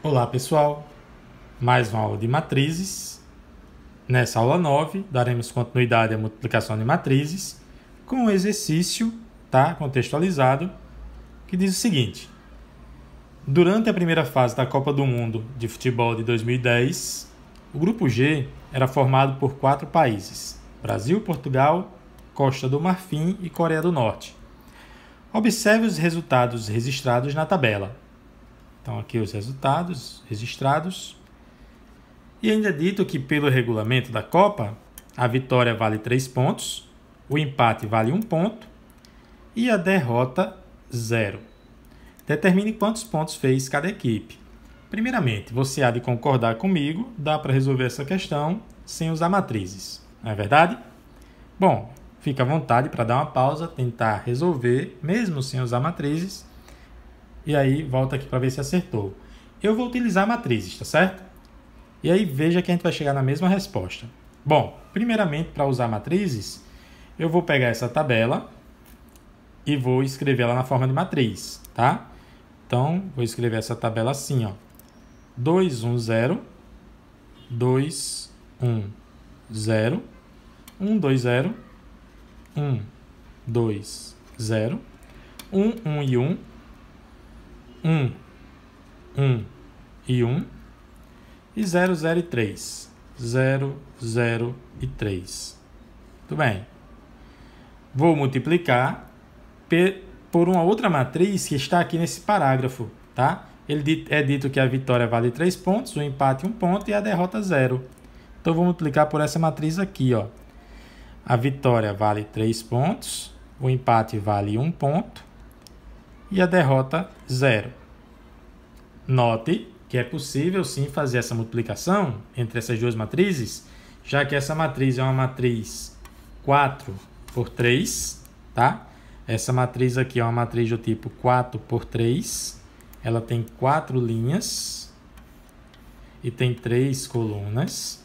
Olá pessoal, mais uma aula de matrizes. Nessa aula 9, daremos continuidade à multiplicação de matrizes com um exercício tá, contextualizado que diz o seguinte. Durante a primeira fase da Copa do Mundo de Futebol de 2010, o Grupo G era formado por quatro países: Brasil, Portugal, Costa do Marfim e Coreia do Norte. Observe os resultados registrados na tabela. Então, aqui os resultados registrados. E ainda é dito que, pelo regulamento da Copa, a vitória vale 3 pontos, o empate vale 1 ponto e a derrota 0. Determine quantos pontos fez cada equipe. Primeiramente, você há de concordar comigo, dá para resolver essa questão sem usar matrizes, não é verdade? Bom, fica à vontade para dar uma pausa, tentar resolver, mesmo sem usar matrizes, e aí volta aqui para ver se acertou. Eu vou utilizar matrizes, tá certo? E aí veja que a gente vai chegar na mesma resposta. Bom, primeiramente para usar matrizes, eu vou pegar essa tabela e vou escrever ela na forma de matriz, tá? Então, vou escrever essa tabela assim, ó. 2, 1, 0, 2, 1, 0, 1, 2, 0, 1, 2, 0, 1, 1 e 1, 1, 1 e 1 e 0, 0 e 3. 0, 0 e 3. Tudo bem. Vou multiplicar por uma outra matriz que está aqui nesse parágrafo, tá? Ele é dito que a vitória vale 3 pontos, o empate 1 ponto e a derrota 0. Então vou multiplicar por essa matriz aqui, ó. A vitória vale 3 pontos, o empate vale 1 ponto e a derrota 0. Note que é possível sim fazer essa multiplicação entre essas duas matrizes, já que essa matriz é uma matriz 4 por 3, tá? Essa matriz aqui é uma matriz do tipo 4 por 3, ela tem quatro linhas e tem três colunas.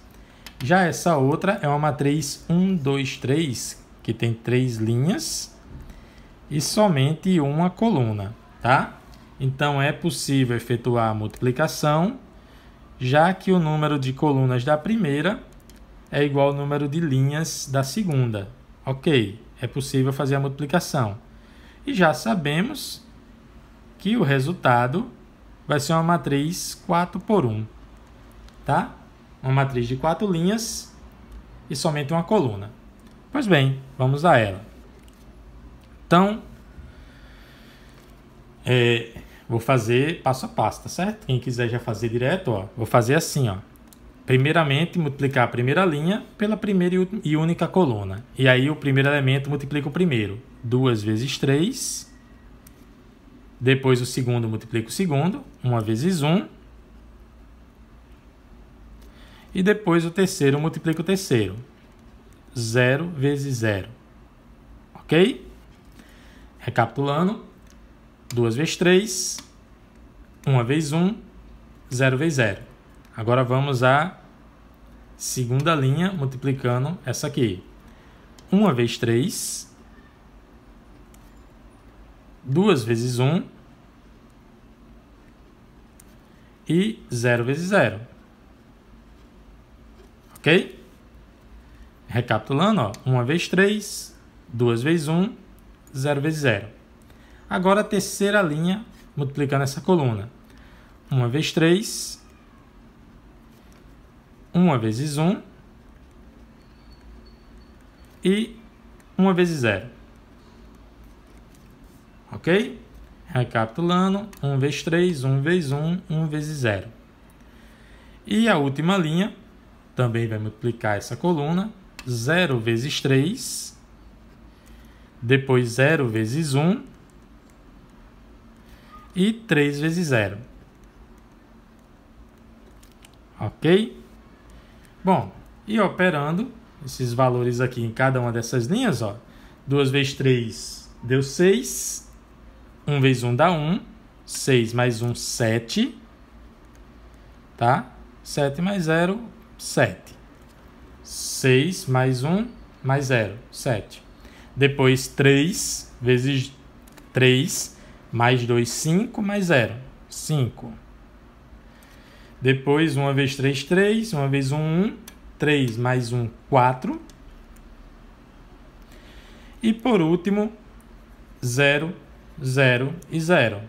Já essa outra é uma matriz 1, 2, 3, que tem três linhas e somente uma coluna, tá? Então é possível efetuar a multiplicação, já que o número de colunas da primeira é igual ao número de linhas da segunda. OK, é possível fazer a multiplicação. E já sabemos que o resultado vai ser uma matriz 4 por 1, tá? Uma matriz de quatro linhas e somente uma coluna. Pois bem, vamos a ela. Então, é, vou fazer passo a passo, tá certo? Quem quiser já fazer direto, ó, vou fazer assim, ó. Primeiramente, multiplicar a primeira linha pela primeira e única coluna. E aí, o primeiro elemento multiplica o primeiro. 2 vezes 3. Depois, o segundo multiplica o segundo. 1 vezes 1. Um. E depois, o terceiro multiplica o terceiro. 0 vezes 0. Ok? Recapitulando, 2 vezes 3, 1 vezes 1, 0 vezes 0. Agora vamos à segunda linha, multiplicando essa aqui. 1 vezes 3, 2 vezes 1 e 0 vezes 0. Ok? Recapitulando, ó, 1 vezes 3, 2 vezes 1, 0 vezes 0. Agora a terceira linha, multiplicando essa coluna. 1 vezes 3, 1 vezes 1 e 1 vezes 0. Ok? Recapitulando, 1 vezes 3, 1 vezes 1, 1 vezes 0. E a última linha, também vai multiplicar essa coluna, 0 vezes 3, depois 0 vezes 1 e 3 vezes 0. Ok? Bom, e operando esses valores aqui em cada uma dessas linhas, ó, 2 vezes 3 deu 6, 1 vezes 1 dá 1, 6 mais 1, 7, tá? 7 mais 0, 7. 6 mais 1 mais 0, 7. Depois 3 vezes 3, mais 2, 5, mais 0, 5. Depois 1 vezes 3, 3, 1 vezes 1, 1, 3 mais 1, 4. E por último, 0, 0 e 0.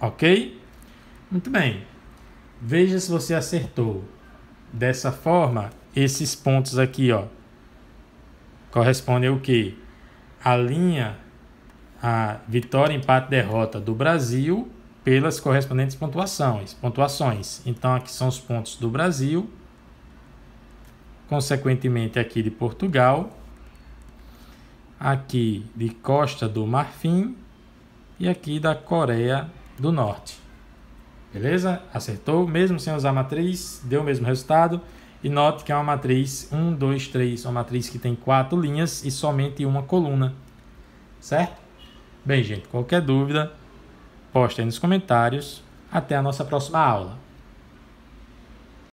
Ok? Muito bem. Veja se você acertou. Dessa forma, esses pontos aqui, ó, corresponde ao que? A linha, a vitória, empate, derrota do Brasil pelas correspondentes pontuações. pontuações. Então, aqui são os pontos do Brasil, consequentemente aqui de Portugal, aqui de Costa do Marfim e aqui da Coreia do Norte. Beleza? Acertou? Mesmo sem usar matriz, deu o mesmo resultado. E note que é uma matriz 1, 2, 3, uma matriz que tem quatro linhas e somente uma coluna, certo? Bem, gente, qualquer dúvida, posta aí nos comentários. Até a nossa próxima aula.